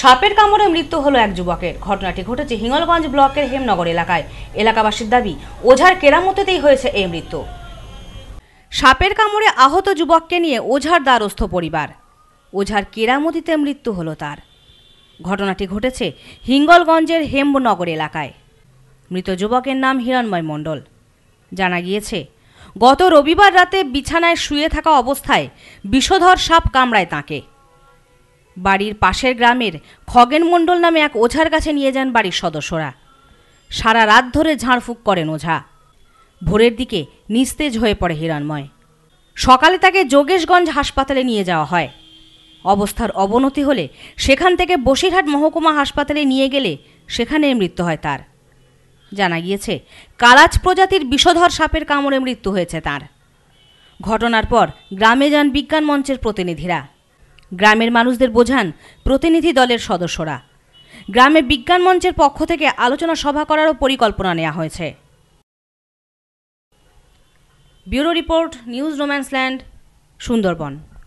সাপের কামড়ে মৃত্যু হলো এক যুবকের ঘটনাটি ঘটেছে হিঙ্গলগঞ্জ ব্লকের হেমনগর এলাকায় এলাকাবাসীর দাবি ওঝার কেরামতেতেই হয়েছে এই মৃত্যু সাপের কামড়ে আহত যুবককে নিয়ে ওঝার দ্বারস্থ পরিবার ওঝার কেরামতিতে মৃত্যু হলো তার ঘটনাটি ঘটেছে হিঙ্গলগঞ্জের হেমনগর এলাকায় মৃত যুবকের নাম হিরণময় মণ্ডল জানা গিয়েছে গত রবিবার রাতে বিছানায় শুয়ে থাকা অবস্থায় বিষধর সাপ কামড়ায় তাঁকে বাড়ির পাশের গ্রামের খগেন মণ্ডল নামে এক ওঝার কাছে নিয়ে যান বাড়ির সদস্যরা সারা রাত ধরে ঝাঁড়ফুঁক করেন ওঝা ভোরের দিকে নিস্তেজ হয়ে পড়ে হিরণময় সকালে তাকে যোগেশগঞ্জ হাসপাতালে নিয়ে যাওয়া হয় অবস্থার অবনতি হলে সেখান থেকে বসিরহাট মহকুমা হাসপাতালে নিয়ে গেলে সেখানে মৃত্যু হয় তার জানা গিয়েছে কালাজ প্রজাতির বিষধর সাপের কামড়ে মৃত্যু হয়েছে তার ঘটনার পর গ্রামে যান বিজ্ঞান মঞ্চের প্রতিনিধিরা গ্রামের মানুষদের বোঝান প্রতিনিধি দলের সদস্যরা গ্রামে বিজ্ঞান মঞ্চের পক্ষ থেকে আলোচনা সভা করারও পরিকল্পনা নেওয়া হয়েছে ব্যুরো রিপোর্ট নিউজ রোম্যান্সল্যান্ড সুন্দরবন